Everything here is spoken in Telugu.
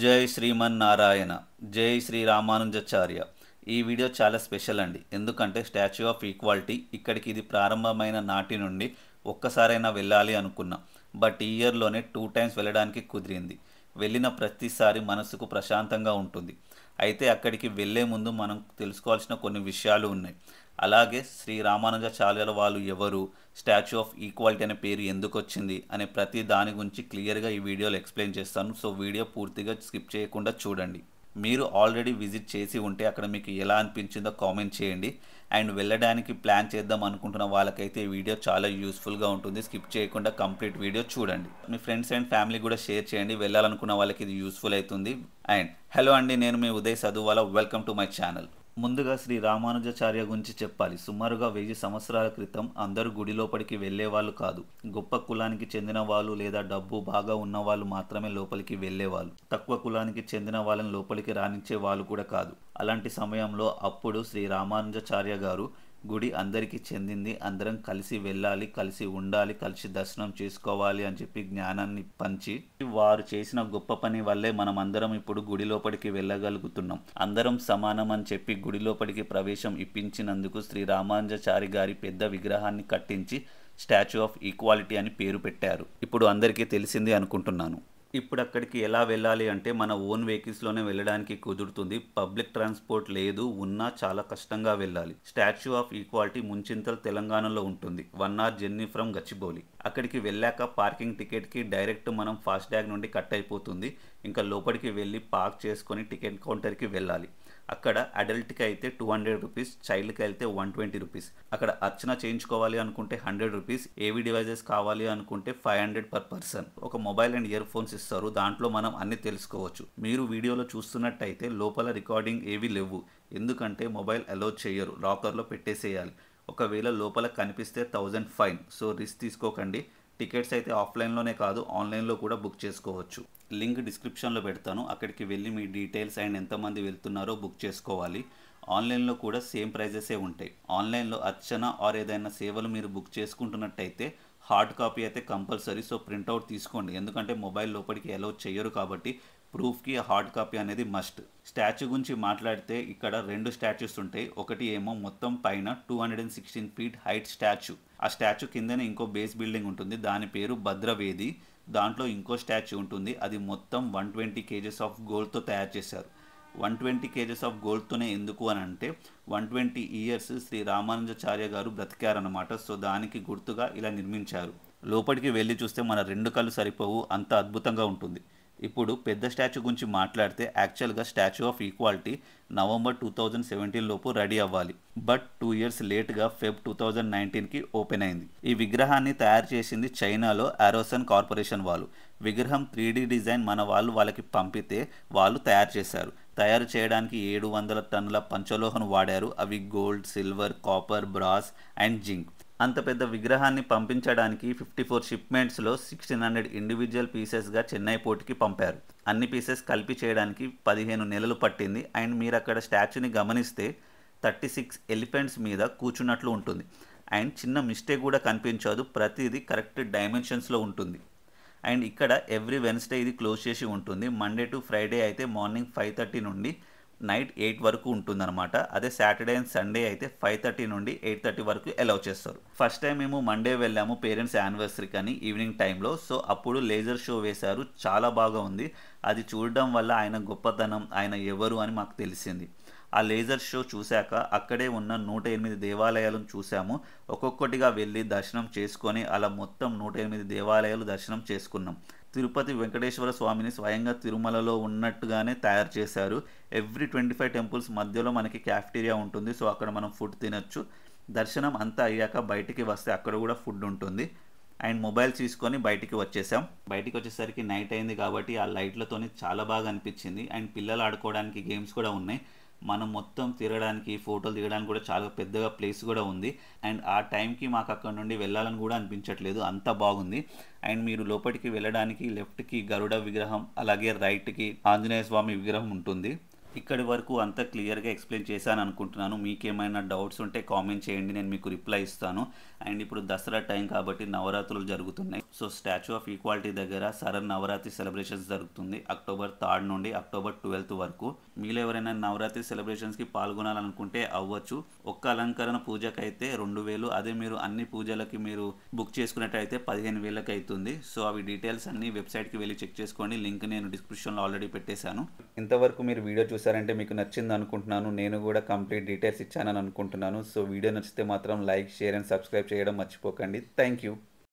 జై శ్రీమన్నారాయణ జై శ్రీ రామానుజాచార్య ఈ వీడియో చాలా స్పెషల్ అండి ఎందుకంటే స్టాచ్యూ ఆఫ్ ఈక్వాలిటీ ఇక్కడికి ఇది ప్రారంభమైన నాటి నుండి ఒక్కసారైనా వెళ్ళాలి అనుకున్నా బట్ ఈ ఇయర్లోనే టూ టైమ్స్ వెళ్ళడానికి కుదిరింది వెళ్ళిన ప్రతిసారి మనసుకు ప్రశాంతంగా ఉంటుంది అయితే అక్కడికి వెళ్ళే ముందు మనం తెలుసుకోవాల్సిన కొన్ని విషయాలు ఉన్నాయి అలాగే శ్రీ రామానుజాచార్యుల వాళ్ళు ఎవరు స్టాచ్యూ ఆఫ్ ఈక్వాలిటీ అనే పేరు ఎందుకు వచ్చింది అనే ప్రతి దాని గురించి క్లియర్గా ఈ వీడియోలో ఎక్స్ప్లెయిన్ చేస్తాను సో వీడియో పూర్తిగా స్కిప్ చేయకుండా చూడండి మీరు ఆల్రెడీ విజిట్ చేసి ఉంటే అక్కడ మీకు ఎలా అనిపించిందో కామెంట్ చేయండి అండ్ వెళ్ళడానికి ప్లాన్ చేద్దాం అనుకుంటున్న వాళ్ళకైతే ఈ వీడియో చాలా యూస్ఫుల్గా ఉంటుంది స్కిప్ చేయకుండా కంప్లీట్ వీడియో చూడండి మీ ఫ్రెండ్స్ అండ్ ఫ్యామిలీ కూడా షేర్ చేయండి వెళ్ళాలనుకున్న వాళ్ళకి ఇది యూస్ఫుల్ అవుతుంది అండ్ హలో అండి నేను మీ Uday Chaduvala welcome to my channel ముందుగా శ్రీ రామానుజాచార్య గురించి చెప్పాలి సుమారుగా వెయ్యి సంవత్సరాల క్రితం అందరూ గుడి లోపలికి వెళ్ళేవాళ్ళు కాదు గొప్ప కులానికి చెందిన వాళ్ళు లేదా డబ్బు బాగా ఉన్న వాళ్ళు మాత్రమే లోపలికి వెళ్ళేవాళ్ళు తక్కువ కులానికి చెందిన వాళ్ళని లోపలికి రాణించే వాళ్ళు కూడా కాదు అలాంటి సమయంలో అప్పుడు శ్రీ రామానుజాచార్య గారు గుడి అందరికీ చెందింది అందరం కలిసి వెళ్ళాలి కలిసి ఉండాలి కలిసి దర్శనం చేసుకోవాలి అని చెప్పి జ్ఞానాన్ని పంచి వారు చేసిన గొప్ప పని వల్లే మనం అందరం ఇప్పుడు గుడి లోపలికి వెళ్ళగలుగుతున్నాం అందరం సమానం అని చెప్పి గుడి లోపలికి ప్రవేశం ఇప్పించినందుకు శ్రీ రామాంజచారి గారి పెద్ద విగ్రహాన్ని కట్టించి స్టాచ్యూ ఆఫ్ ఈక్వాలిటీ అని పేరు పెట్టారు ఇప్పుడు అందరికీ తెలిసింది అనుకుంటున్నాను ఇప్పుడు అక్కడికి ఎలా వెళ్ళాలి అంటే మన ఓన్ వెహికల్స్లోనే వెళ్ళడానికి కుదురుతుంది పబ్లిక్ ట్రాన్స్పోర్ట్ లేదు ఉన్నా చాలా కష్టంగా వెళ్ళాలి స్టాచ్యూ ఆఫ్ ఈక్వాలిటీ ముంచింతలు తెలంగాణలో ఉంటుంది one hour journey from Gachibowli అక్కడికి వెళ్ళాక పార్కింగ్ టికెట్కి డైరెక్ట్ మనం ఫాస్ట్ ట్యాగ్ నుండి కట్ అయిపోతుంది ఇంకా లోపలికి వెళ్ళి పార్క్ చేసుకొని టికెట్ కౌంటర్కి వెళ్ళాలి అక్కడ అడల్ట్కి అయితే టూ హండ్రెడ్ రూపీస్ చైల్డ్కి అయితే వన్ ట్వంటీ రూపీస్ అక్కడ అర్చన చేయించుకోవాలి అనుకుంటే హండ్రెడ్ రూపీస్ ఏవి డివైజెస్ కావాలి అనుకుంటే ఫైవ్ హండ్రెడ్ పర్ పర్సన్ ఒక మొబైల్ అండ్ ఇయర్ ఫోన్స్ ఇస్తారు దాంట్లో మనం అన్ని తెలుసుకోవచ్చు మీరు వీడియోలో చూస్తున్నట్టయితే లోపల రికార్డింగ్ ఏవి లేవు ఎందుకంటే మొబైల్ అలౌ చేయరు లాకర్లో పెట్టేసేయాలి ఒకవేళ లోపల కనిపిస్తే థౌజండ్ ఫైన్ సో రిస్క్ తీసుకోకండి టికెట్స్ అయితే ఆఫ్లైన్లోనే కాదు ఆన్లైన్లో కూడా బుక్ చేసుకోవచ్చు లింక్ డిస్క్రిప్షన్లో పెడతాను అక్కడికి వెళ్ళి మీ డీటెయిల్స్ అండ్ ఎంతమంది వెళ్తున్నారో బుక్ చేసుకోవాలి ఆన్లైన్లో కూడా సేమ్ ప్రైజెసే ఉంటాయి ఆన్లైన్లో అర్చన ఆర్ ఏదైనా సేవలు మీరు బుక్ చేసుకుంటున్నట్టయితే హార్డ్ కాపీ అయితే కంపల్సరీ సో ప్రింట్అవుట్ తీసుకోండి ఎందుకంటే మొబైల్ లోపలికి ఎలా చేయరు కాబట్టి ప్రూఫ్కి హార్డ్ కాపీ అనేది మస్ట్ స్టాచ్యూ గురించి మాట్లాడితే ఇక్కడ రెండు స్టాచ్యూస్ ఉంటాయి ఒకటి ఏమో మొత్తం పైన two hundred and sixteen feet height statue ఆ స్టాచ్యూ కిందనే ఇంకో బేస్ బిల్డింగ్ ఉంటుంది దాని పేరు భద్రవేది దాంట్లో ఇంకో స్టాచ్యూ ఉంటుంది అది మొత్తం వన్ ట్వంటీ కేజెస్ ఆఫ్ గోల్డ్తో తయారు చేశారు వన్ ట్వంటీ కేజెస్ ఆఫ్ గోల్డ్తోనే ఎందుకు అని అంటే one twenty years Shri Ramanujacharya గారు బ్రతికారనమాట సో దానికి గుర్తుగా ఇలా నిర్మించారు లోపలికి వెళ్ళి చూస్తే మన రెండు కళ్ళు సరిపోవు అంత అద్భుతంగా ఉంటుంది ఇప్పుడు పెద్ద స్టాచ్యూ గురించి మాట్లాడితే యాక్చువల్గా statue of equality November two thousand seventeen లోపు రెడీ అవ్వాలి బట్ టూ ఇయర్స్ లేట్గా ఫెబ్ టూ థౌజండ్ నైన్టీన్కి ఓపెన్ అయింది ఈ విగ్రహాన్ని తయారు చేసింది చైనాలో ఆరోసన్ కార్పొరేషన్ వాళ్ళు విగ్రహం త్రీ డిజైన్ మన వాళ్ళు వాళ్ళకి పంపితే వాళ్ళు తయారు చేశారు తయారు చేయడానికి ఏడు వందల టన్నుల పంచలోహను వాడారు అవి gold silver copper brass and zinc అంత పెద్ద విగ్రహాన్ని పంపించడానికి ఫిఫ్టీ ఫోర్ షిప్మెంట్స్లో సిక్స్టీన్ హండ్రెడ్ ఇండివిజువల్ పీసెస్గా చెన్నై పోర్టుకి పంపారు అన్ని పీసెస్ కలిపి చేయడానికి పదిహేను నెలలు పట్టింది అండ్ మీరు అక్కడ స్టాచ్యూని గమనిస్తే థర్టీ సిక్స్ ఎలిఫెంట్స్ మీద కూర్చున్నట్లు ఉంటుంది అండ్ చిన్న మిస్టేక్ కూడా కనిపించదు ప్రతిదీ కరెక్ట్ డైమెన్షన్స్లో ఉంటుంది అండ్ ఇక్కడ ఎవ్రీ వెన్స్డే ఇది క్లోజ్ చేసి ఉంటుంది మండే టు ఫ్రైడే అయితే మార్నింగ్ ఫైవ్ థర్టీ నుండి నైట్ ఎయిట్ వరకు ఉంటుందన్నమాట అదే సాటర్డే అండ్ సండే అయితే ఫైవ్ థర్టీ నుండి ఎయిట్ థర్టీ వరకు అలౌ చేస్తారు ఫస్ట్ టైం మేము మండే వెళ్ళాము పేరెంట్స్ యానివర్సరీ కానీ ఈవినింగ్ టైంలో సో అప్పుడు లేజర్ షో వేశారు చాలా బాగా ఉంది అది చూడడం వల్ల ఆయన గొప్పతనం ఆయన ఎవరు అని మాకు తెలిసింది ఆ లేజర్ షో చూశాక అక్కడే ఉన్న నూట ఎనిమిది దేవాలయాలను చూసాము ఒక్కొక్కటిగా వెళ్ళి దర్శనం చేసుకొని అలా మొత్తం నూట ఎనిమిది దేవాలయాలు దర్శనం చేసుకున్నాం తిరుపతి వెంకటేశ్వర స్వామిని స్వయంగా తిరుమలలో ఉన్నట్టుగానే తయారు చేశారు ఎవ్రీ ట్వంటీ ఫైవ్ టెంపుల్స్ మధ్యలో మనకి క్యాఫ్టీరియా ఉంటుంది సో అక్కడ మనం ఫుడ్ తినచ్చు దర్శనం అంతా అయ్యాక బయటికి వస్తే అక్కడ కూడా ఫుడ్ ఉంటుంది అండ్ మొబైల్ తీసుకొని బయటికి వచ్చేసాం బయటికి వచ్చేసరికి నైట్ అయింది కాబట్టి ఆ లైట్లతోని చాలా బాగా అనిపించింది అండ్ పిల్లలు ఆడుకోవడానికి గేమ్స్ కూడా ఉన్నాయి మనం మొత్తం తిరగడానికి ఫోటోలు దిగడానికి కూడా చాలా పెద్దగా ప్లేస్ కూడా ఉంది అండ్ ఆ టైంకి మాకు అక్కడ నుండి వెళ్ళాలని కూడా అనిపించట్లేదు అంత బాగుంది అండ్ మీరు లోపలికి వెళ్ళడానికి లెఫ్ట్కి గరుడ విగ్రహం అలాగే రైట్కి ఆంజనేయ స్వామి విగ్రహం ఉంటుంది ఇక్కడి వరకు అంత క్లియర్గా ఎక్స్ప్లెయిన్ చేశాను అనుకుంటున్నాను మీకేమైనా డౌట్స్ ఉంటే కామెంట్ చేయండి నేను మీకు రిప్లై ఇస్తాను అండ్ ఇప్పుడు దసరా టైం కాబట్టి నవరాత్రులు జరుగుతున్నాయి సో స్టాచ్యూ ఆఫ్ ఈక్వాలిటీ దగ్గర శరణ్ నవరాత్రి సెలబ్రేషన్స్ జరుగుతుంది అక్టోబర్ థర్డ్ నుండి అక్టోబర్ ట్వెల్త్ వరకు మీలో ఎవరైనా నవరాత్రి సెలబ్రేషన్స్కి పాల్గొనాలనుకుంటే అవ్వచ్చు ఒక్క అలంకరణ పూజకైతే రెండు వేలు అదే మీరు అన్ని పూజలకి మీరు బుక్ చేసుకున్నట్టయితే పదిహేను వేలకు అవుతుంది సో అవి డీటెయిల్స్ అన్ని వెబ్సైట్కి వెళ్ళి చెక్ చేసుకోండి లింక్ నేను డిస్క్రిప్షన్లో ఆల్రెడీ పెట్టేశాను ఇంతవరకు మీరు వీడియో చూసారంటే మీకు నచ్చింది అనుకుంటున్నాను నేను కూడా కంప్లీట్ డీటెయిల్స్ ఇచ్చానని అనుకుంటున్నాను సో వీడియో నచ్చితే మాత్రం లైక్ షేర్ అండ్ సబ్స్క్రైబ్ చేయడం మర్చిపోకండి థ్యాంక్ యూ